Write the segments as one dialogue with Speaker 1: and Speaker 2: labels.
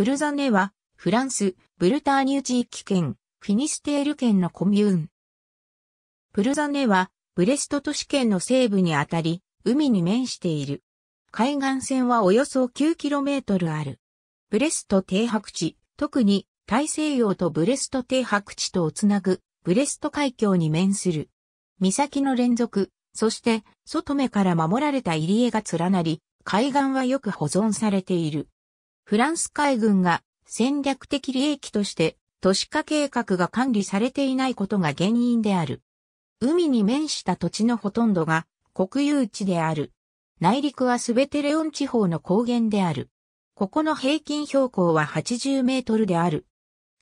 Speaker 1: ブルザネは、フランス、ブルターニュ地域圏、フィニステール県のコミューン。プルザネは、ブレスト都市圏の西部にあたり、海に面している。海岸線はおよそ 9km ある。ブレスト停泊地、特に大西洋とブレスト停泊地とをつなぐ、ブレスト海峡に面する。岬の連続、そして、外目から守られた入り江が連なり、海岸はよく保存されている。フランス海軍が戦略的利益として都市化計画が管理されていないことが原因である。海に面した土地のほとんどが国有地である。内陸はすべてレオン地方の高原である。ここの平均標高は80メートルである。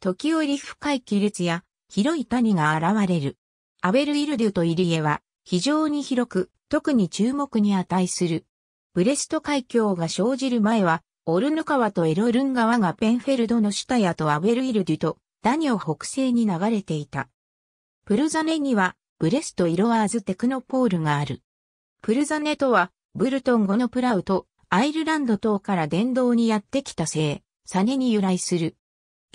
Speaker 1: 時折深い亀裂や広い谷が現れる。アベル・イルデュとイリエは非常に広く、特に注目に値する。ブレスト海峡が生じる前はオルヌ川とエロルン川がペンフェルドのシュタヤとアベルイルデュとダニオ北西に流れていた。プルザネにはブレスト・イロアーズ・テクノポールがある。プルザネとはブルトン語のプラウとアイルランド島から電動にやってきた聖、サネに由来する。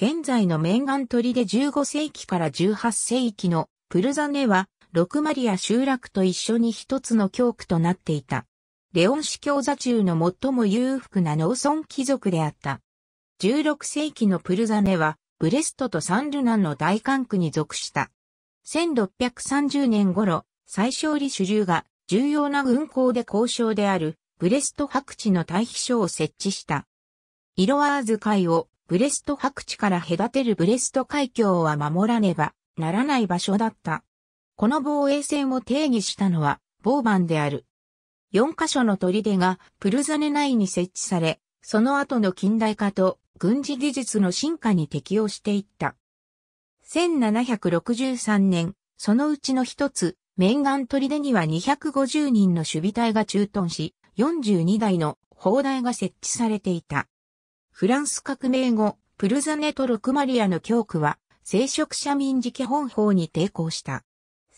Speaker 1: 現在のメンガン鳥で15世紀から18世紀のプルザネはロクマリア集落と一緒に一つの教区となっていた。レオン司教座中の最も裕福な農村貴族であった。16世紀のプルザネは、ブレストとサンルナンの大管区に属した。1630年頃、最小利主流が重要な軍港で交渉であるブレスト白地の退避所を設置した。イロワーズ海をブレスト白地から隔てるブレスト海峡は守らねばならない場所だった。この防衛線を定義したのはボーバンである。4カ所の砦がプルザネ内に設置され、その後の近代化と軍事技術の進化に適応していった。1763年、そのうちの一つ、面岸砦には250人の守備隊が駐屯し、42台の砲台が設置されていた。フランス革命後、プルザネトロクマリアの教区は、聖職者民事基本法に抵抗した。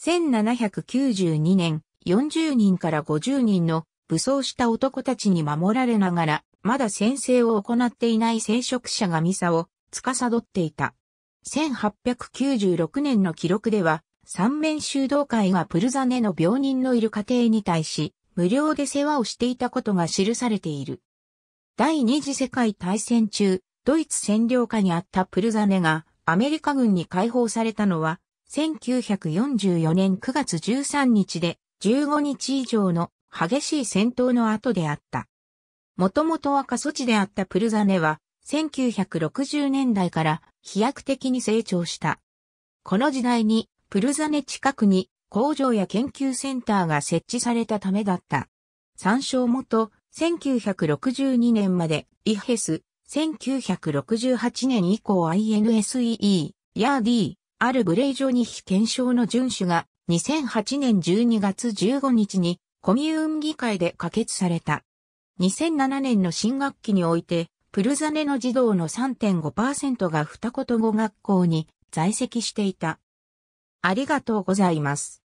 Speaker 1: 1792年、40人から50人の武装した男たちに守られながら、まだ先制を行っていない聖職者がミサを司っていた。1896年の記録では、三面修道会がプルザネの病人のいる家庭に対し、無料で世話をしていたことが記されている。第二次世界大戦中、ドイツ占領下にあったプルザネがアメリカ軍に解放されたのは1944年9月13日で15日以上の激しい戦闘の後であった。もともとは過疎地であったプルザネは、1960年代から飛躍的に成長した。この時代に、プルザネ近くに工場や研究センターが設置されたためだった。参照元、1962年までイヘス、1968年以降 INSEE、ヤーディー、アルブレイジョニヒ検証の遵守が2008年12月15日にコミューン議会で可決された。2007年の新学期において、プルザネの児童の3.5%が二言語学校に在籍していた。ありがとうございます。